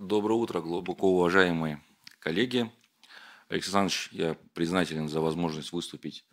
Доброе утро, глубоко уважаемые коллеги. Алексей Александрович, я признателен за возможность выступить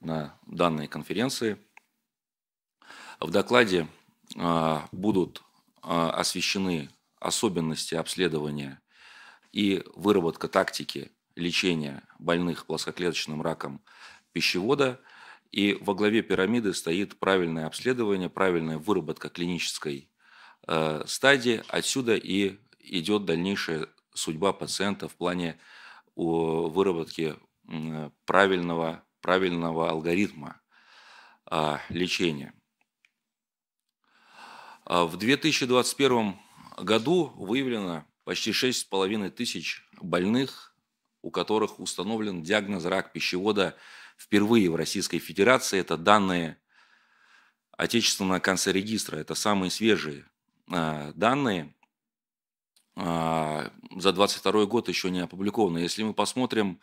на данной конференции. В докладе а, будут а, освещены особенности обследования и выработка тактики лечения больных плоскоклеточным раком пищевода. И во главе пирамиды стоит правильное обследование, правильная выработка клинической а, стадии. Отсюда и идет дальнейшая судьба пациента в плане выработки правильного, правильного алгоритма а, лечения. А, в 2021 году выявлено почти 6,5 тысяч больных, у которых установлен диагноз рак пищевода впервые в Российской Федерации. Это данные Отечественного канцерегистра, это самые свежие а, данные. А, за 22 год еще не опубликовано. Если мы посмотрим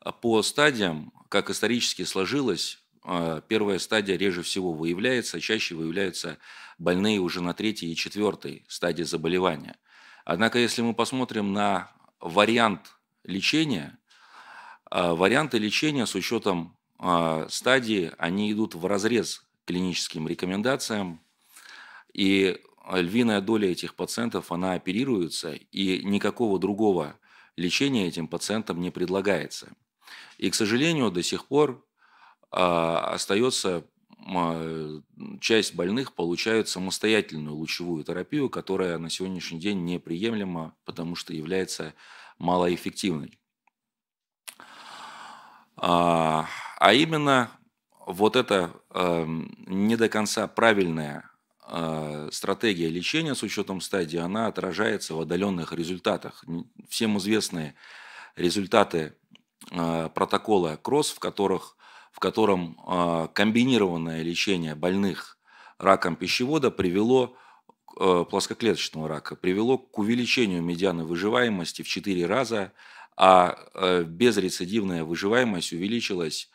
а, по стадиям, как исторически сложилось, а, первая стадия реже всего выявляется, чаще выявляются больные уже на третьей и четвертой стадии заболевания. Однако, если мы посмотрим на вариант лечения, варианты лечения с учетом стадии, они идут в разрез клиническим рекомендациям, и а, львиная доля этих пациентов, она оперируется, и никакого другого лечения этим пациентам не предлагается. И, к сожалению, до сих пор а, остается а, часть больных получают самостоятельную лучевую терапию, которая на сегодняшний день неприемлема, потому что является малоэффективной. А именно вот это эм, не до конца правильное а, стратегия лечения с учетом стадии, она отражается в отдаленных результатах. Всем известные результаты а, протокола КРОСС, в, которых, в котором а, комбинированное лечение больных раком пищевода привело плоскоклеточного рака привело к увеличению медианы выживаемости в 4 раза, а безрецидивная выживаемость увеличилась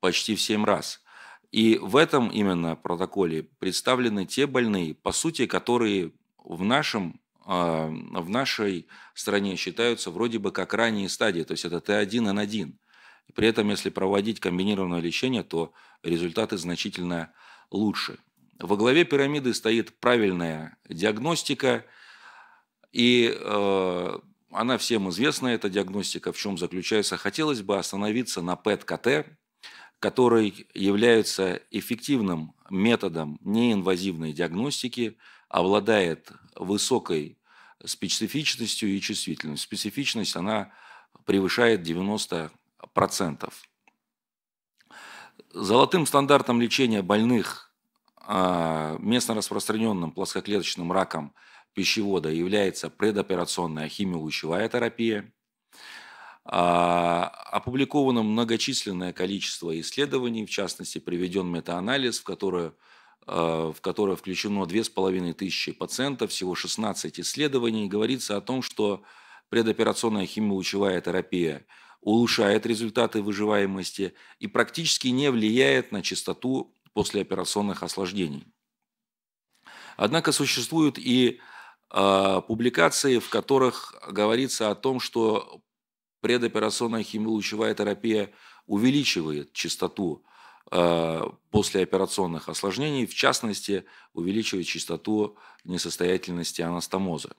почти в 7 раз – и в этом именно протоколе представлены те больные, по сути, которые в, нашем, а, в нашей стране считаются вроде бы как ранние стадии, то есть это Т1, Н1. При этом, если проводить комбинированное лечение, то результаты значительно лучше. Во главе пирамиды стоит правильная диагностика, и э, она всем известна, эта диагностика, в чем заключается. Хотелось бы остановиться на ПЭТ-КТ, который является эффективным методом неинвазивной диагностики, обладает высокой специфичностью и чувствительностью. Специфичность, она превышает 90%. Золотым стандартом лечения больных а, местно распространенным плоскоклеточным раком пищевода является предоперационная химиолучевая терапия. А, опубликовано многочисленное количество исследований, в частности, приведен метаанализ, в который а, в который включено 2500 пациентов, всего 16 исследований, говорится о том, что предоперационная химиолучевая терапия улучшает результаты выживаемости и практически не влияет на частоту послеоперационных осложнений. Однако существуют и а, публикации, в которых говорится о том, что Предоперационная химиолучевая терапия увеличивает частоту э, послеоперационных осложнений, в частности, увеличивает частоту несостоятельности анастомоза.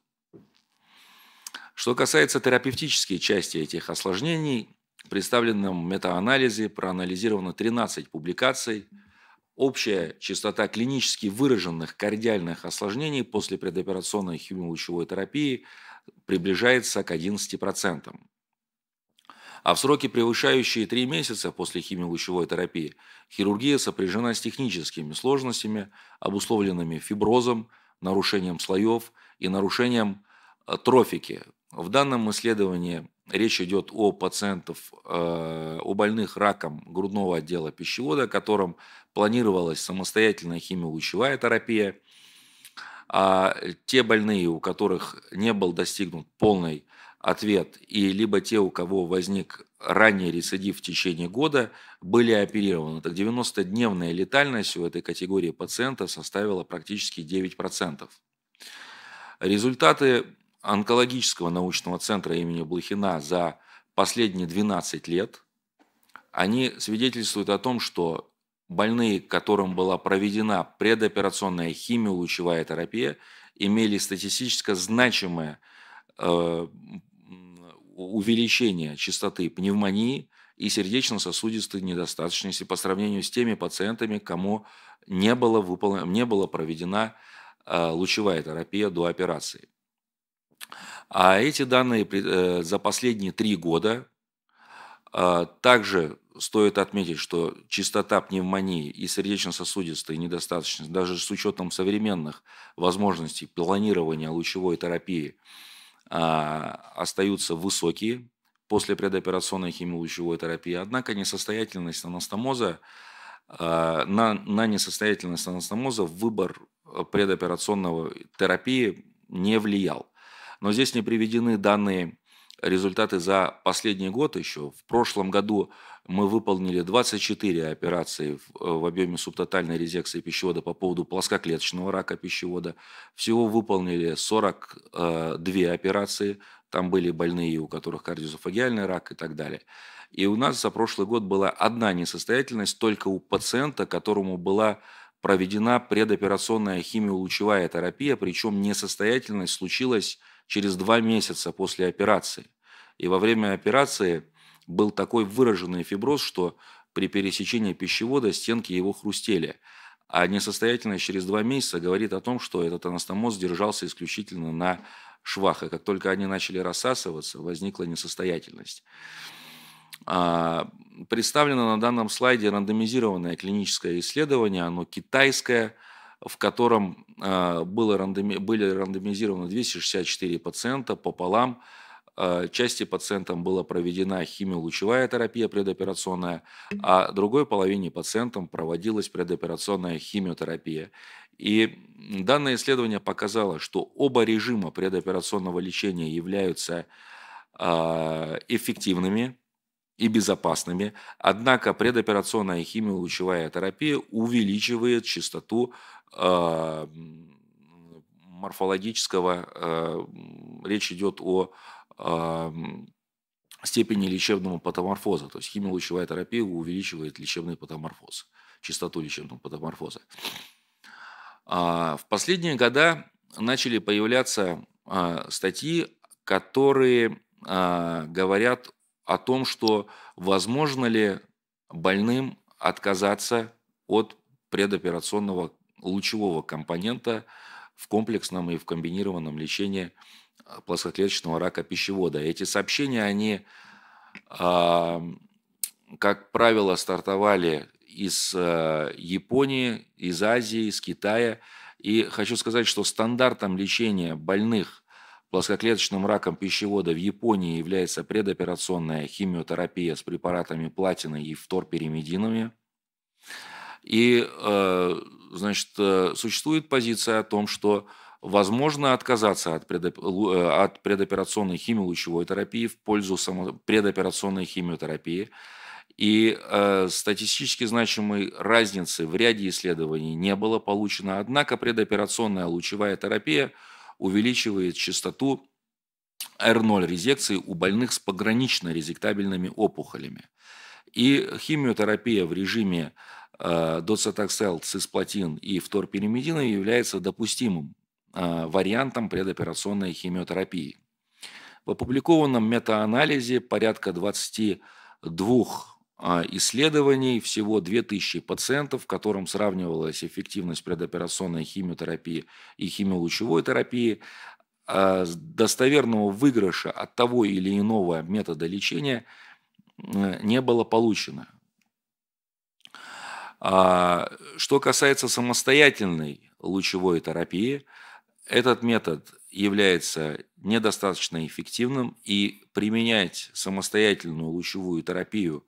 Что касается терапевтической части этих осложнений, в представленном метаанализе проанализировано 13 публикаций. Общая частота клинически выраженных кардиальных осложнений после предоперационной химиолучевой терапии приближается к 11% а в сроки, превышающие 3 месяца после химиолучевой терапии, хирургия сопряжена с техническими сложностями, обусловленными фиброзом, нарушением слоев и нарушением э, трофики. В данном исследовании речь идет о пациентов, э, о больных раком грудного отдела пищевода, которым планировалась самостоятельная химиолучевая терапия, а те больные, у которых не был достигнут полный ответ, и либо те, у кого возник ранний рецидив в течение года, были оперированы. Так 90-дневная летальность у этой категории пациентов составила практически 9%. Результаты онкологического научного центра имени Блохина за последние 12 лет, они свидетельствуют о том, что больные, которым была проведена предоперационная химиолучевая терапия, имели статистически значимое э, увеличение частоты пневмонии и сердечно-сосудистой недостаточности по сравнению с теми пациентами, кому не, было выполнено, не было проведена э, лучевая терапия до операции. А эти данные э, за последние три года э, также стоит отметить, что частота пневмонии и сердечно-сосудистой недостаточности, даже с учетом современных возможностей планирования лучевой терапии, а, остаются высокие после предоперационной химиолучевой терапии. Однако несостоятельность анастомоза а, на, на несостоятельность анастомоза выбор э, предоперационного терапии не влиял. Но здесь не приведены данные результаты за последний год еще. В прошлом году мы выполнили 24 операции в, э, в объеме субтотальной резекции пищевода по поводу плоскоклеточного рака пищевода. Всего выполнили 42 э, операции. Там были больные, у которых кардиозофагиальный рак и так далее. И у нас за прошлый год была одна несостоятельность только у пациента, которому была проведена предоперационная химиолучевая терапия, причем несостоятельность случилась через два месяца после операции. И во время операции – был такой выраженный фиброз, что при пересечении пищевода стенки его хрустели. А несостоятельность через два месяца говорит о том, что этот анастомоз держался исключительно на швах. И как только они начали рассасываться, возникла несостоятельность. А, представлено на данном слайде рандомизированное клиническое исследование, оно китайское, в котором а, было рандоми... были рандомизированы 264 пациента пополам, Э, части пациентам была проведена химиолучевая терапия предоперационная, а другой половине пациентам проводилась предоперационная химиотерапия. И данное исследование показало, что оба режима предоперационного лечения являются э, эффективными и безопасными, однако предоперационная химиолучевая терапия увеличивает частоту э, морфологического, речь идет о степени лечебного патоморфоза. То есть химиолучевая терапия увеличивает лечебный патоморфоз, частоту лечебного патоморфоза. А, в последние года начали появляться а, статьи, которые а, говорят о том, что возможно ли больным отказаться от предоперационного лучевого компонента в комплексном и в комбинированном лечении плоскоклеточного рака пищевода. Эти сообщения, они, как правило, стартовали из э, Японии, из Азии, из Китая. И хочу сказать, что стандартом лечения больных плоскоклеточным раком пищевода в Японии является предоперационная химиотерапия с препаратами платины и вторперимединами. И, э, значит, э, существует позиция о том, что Возможно отказаться э, от, предоперационной химиолучевой терапии в пользу предоперационной химиотерапии. И э, статистически значимой разницы в ряде исследований не было получено. Однако предоперационная лучевая терапия увеличивает частоту R0 резекции у больных с погранично резектабельными опухолями. И химиотерапия в режиме э, доцетаксел, цисплатин и вторперимедина является допустимым а, вариантам предоперационной химиотерапии. В опубликованном метаанализе порядка 22 а, исследований, всего 2000 пациентов, в котором сравнивалась эффективность предоперационной химиотерапии и химиолучевой терапии, а, достоверного выигрыша от того или иного метода лечения не было получено. Что касается самостоятельной лучевой терапии – этот метод является недостаточно эффективным, и применять самостоятельную лучевую терапию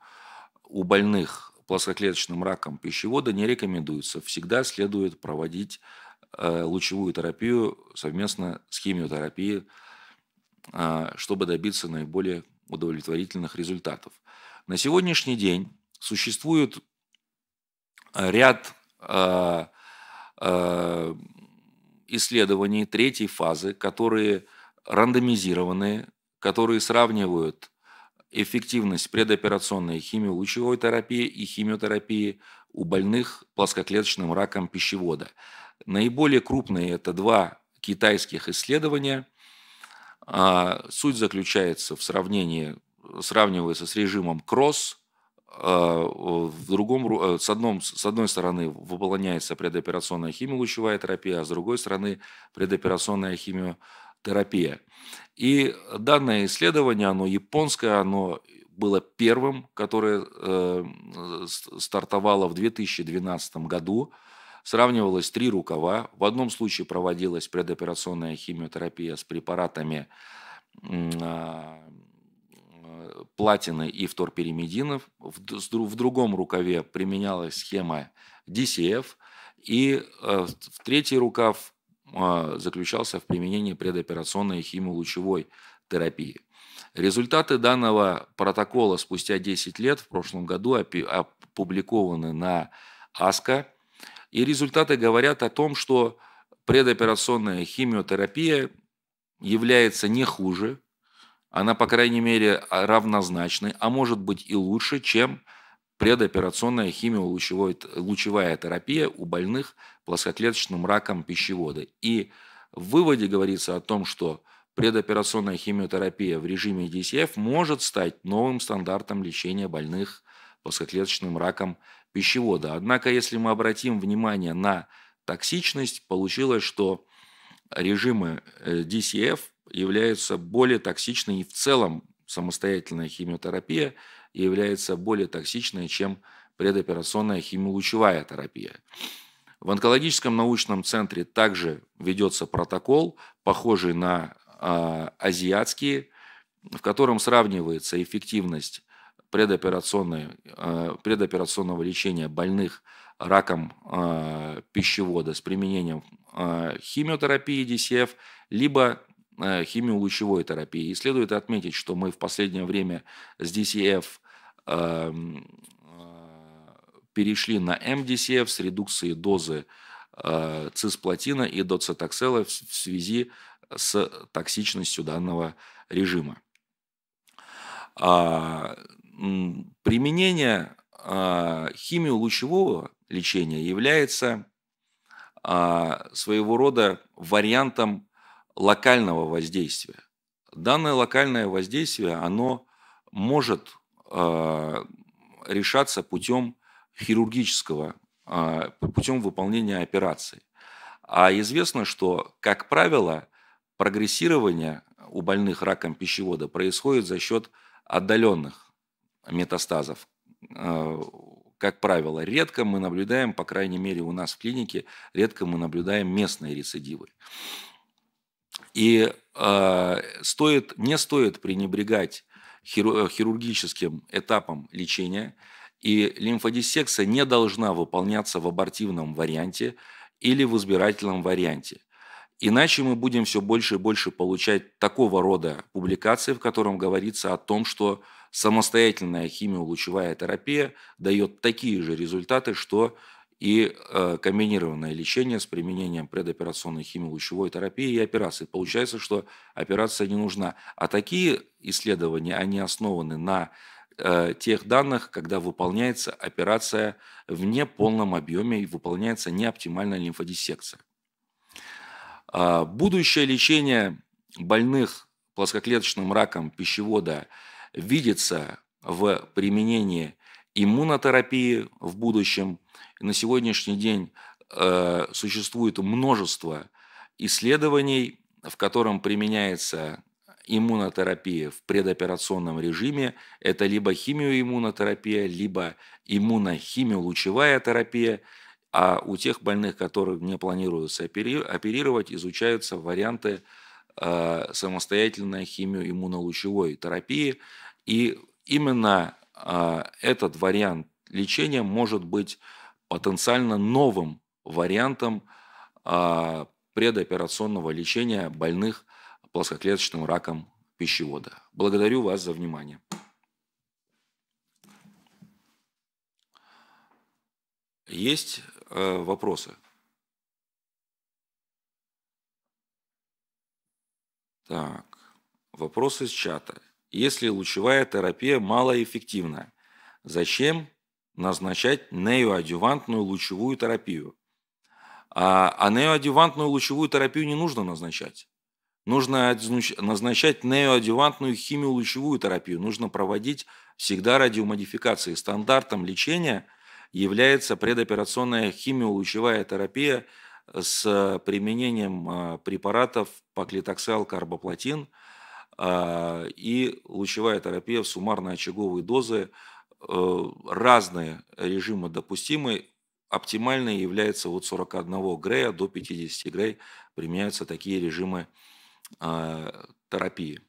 у больных плоскоклеточным раком пищевода не рекомендуется. Всегда следует проводить э, лучевую терапию совместно с химиотерапией, э, чтобы добиться наиболее удовлетворительных результатов. На сегодняшний день существует э, ряд исследований третьей фазы, которые рандомизированные, которые сравнивают эффективность предоперационной химиолучевой терапии и химиотерапии у больных плоскоклеточным раком пищевода. Наиболее крупные – это два китайских исследования. А, суть заключается в сравнении, сравнивается с режимом КРОСС – а, в другом, э, с, одном, с одной стороны выполняется предоперационная химиолучевая терапия, а с другой стороны предоперационная химиотерапия. И данное исследование, оно японское, оно было первым, которое э, э стартовало в 2012 году. Сравнивалось три рукава. В одном случае проводилась предоперационная химиотерапия с препаратами э, платины и вторперимединов. В, в другом рукаве применялась схема DCF. И э, в третий рукав э, заключался в применении предоперационной химиолучевой терапии. Результаты данного протокола спустя 10 лет в прошлом году опубликованы на АСКО. И результаты говорят о том, что предоперационная химиотерапия является не хуже она, по крайней мере, а, равнозначна, а может быть и лучше, чем предоперационная химиолучевая терапия у больных плоскоклеточным раком пищевода. И в выводе говорится о том, что предоперационная химиотерапия в режиме DCF может стать новым стандартом лечения больных плоскоклеточным раком пищевода. Однако, если мы обратим внимание на токсичность, получилось, что режимы DCF э, является более токсичной и в целом самостоятельная химиотерапия является более токсичной, чем предоперационная химиолучевая терапия. В онкологическом научном центре также ведется протокол, похожий на э, азиатские, в котором сравнивается эффективность предоперационной, э, предоперационного лечения больных раком э, пищевода с применением э, химиотерапии DCF, либо Э, химию лучевой терапии. И следует отметить, что мы в последнее время с DCF эм, э, перешли на MDCF с редукцией дозы э, цисплатина и доцетоксела в связи с токсичностью данного режима. А, применение химию лучевого лечения является своего рода вариантом локального воздействия. Данное локальное воздействие, оно может э, решаться путем хирургического, э, путем выполнения операции. А известно, что, как правило, прогрессирование у больных раком пищевода происходит за счет отдаленных метастазов. Э, как правило, редко мы наблюдаем, по крайней мере у нас в клинике, редко мы наблюдаем местные рецидивы. И э, стоит, не стоит пренебрегать хирургическим этапом лечения, и лимфодиссекция не должна выполняться в абортивном варианте или в избирательном варианте. Иначе мы будем все больше и больше получать такого рода публикации, в котором говорится о том, что самостоятельная химиолучевая терапия дает такие же результаты, что и э, комбинированное лечение с применением предоперационной химиолучевой терапии и операции. Получается, что операция не нужна. А такие исследования, они основаны на э, тех данных, когда выполняется операция в неполном объеме и выполняется неоптимальная лимфодиссекция. А, будущее лечение больных плоскоклеточным раком пищевода видится в применении иммунотерапии в будущем. На сегодняшний день э, существует множество исследований, в котором применяется иммунотерапия в предоперационном режиме. Это либо химиоиммунотерапия, либо иммунохимиолучевая терапия. А у тех больных, которых не планируется оперировать, изучаются варианты э, самостоятельной химиоиммунолучевой терапии. И именно а, этот вариант лечения может быть потенциально новым вариантом а, предоперационного лечения больных плоскоклеточным раком пищевода. Благодарю вас за внимание. Есть э, вопросы? Так, вопросы из чата если лучевая терапия малоэффективна? Зачем назначать неоадювантную лучевую терапию? А, а неоадювантную лучевую терапию не нужно назначать. Нужно назначать неоадювантную химиолучевую терапию. Нужно проводить всегда радиомодификации. Стандартом лечения является предоперационная химиолучевая терапия с применением а, препаратов поклитоксал карбоплатин – а, и лучевая терапия в суммарной очаговой дозы, э, разные режимы допустимы, оптимальной является от 41 грея до 50 грей, применяются такие режимы а, терапии.